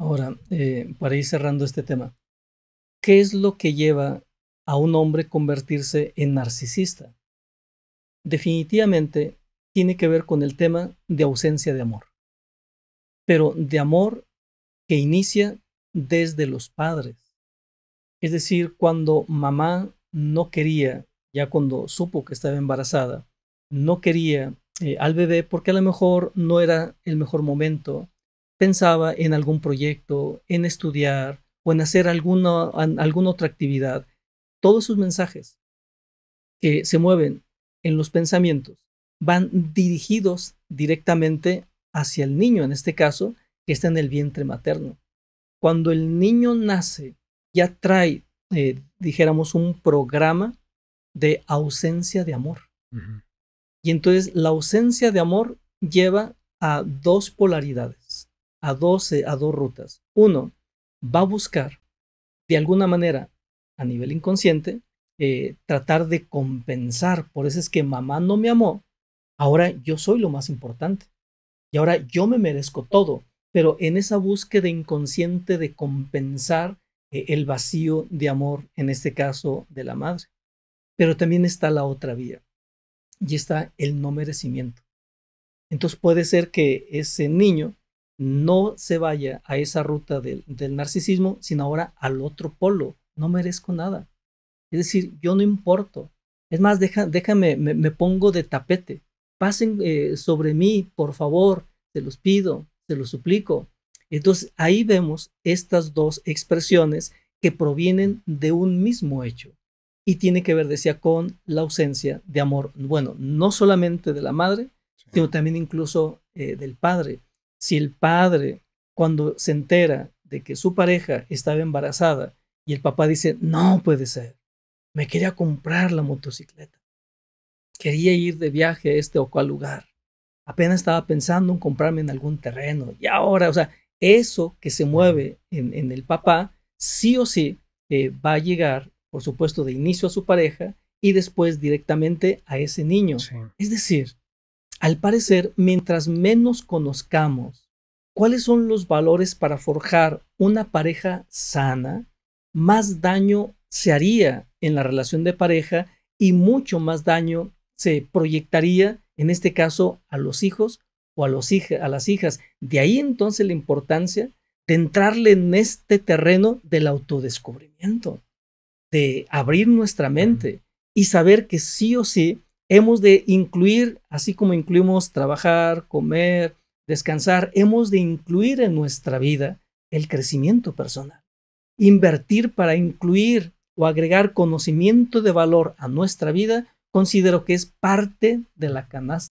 Ahora, eh, para ir cerrando este tema, ¿qué es lo que lleva a un hombre convertirse en narcisista? Definitivamente tiene que ver con el tema de ausencia de amor, pero de amor que inicia desde los padres. Es decir, cuando mamá no quería, ya cuando supo que estaba embarazada, no quería eh, al bebé porque a lo mejor no era el mejor momento, pensaba en algún proyecto, en estudiar o en hacer alguna, alguna otra actividad. Todos sus mensajes que se mueven en los pensamientos van dirigidos directamente hacia el niño, en este caso, que está en el vientre materno. Cuando el niño nace, ya trae, eh, dijéramos, un programa de ausencia de amor. Y entonces la ausencia de amor lleva a dos polaridades a dos, a dos rutas. Uno, va a buscar, de alguna manera, a nivel inconsciente, eh, tratar de compensar. Por eso es que mamá no me amó. Ahora yo soy lo más importante. Y ahora yo me merezco todo. Pero en esa búsqueda inconsciente de compensar eh, el vacío de amor, en este caso de la madre. Pero también está la otra vía. Y está el no merecimiento. Entonces puede ser que ese niño no se vaya a esa ruta del, narcisismo, sino ahora al otro polo. No merezco nada. Es decir, yo no importo. Es más, déjame, me, pongo de tapete. Pasen eh, sobre mí, por favor, se los pido, se los suplico. Entonces, ahí vemos estas dos expresiones que provienen de un mismo hecho y tiene que ver, decía, con la ausencia de amor, bueno, no solamente de la madre, sino también incluso eh, del padre. Si el padre, cuando se entera de que su pareja estaba embarazada y el papá dice, no puede ser, me quería comprar la motocicleta, quería ir de viaje a este o cual lugar, apenas estaba pensando en comprarme en algún terreno y ahora, o sea, eso que se mueve en, el papá, sí o sí eh, va a llegar, por supuesto, de inicio a su pareja y después directamente a ese niño. Es decir, al parecer, mientras menos conozcamos cuáles son los valores para forjar una pareja sana, más daño se haría en la relación de pareja y mucho más daño se proyectaría, en este caso, a los hijos o a, los a las hijas. De ahí entonces la importancia de entrarle en este terreno del autodescubrimiento, de abrir nuestra mente y saber que sí o sí hemos de incluir, así como incluimos trabajar, comer, descansar, hemos de incluir en nuestra vida el crecimiento personal. Invertir para incluir o agregar conocimiento de valor a nuestra vida, considero que es parte de la canasta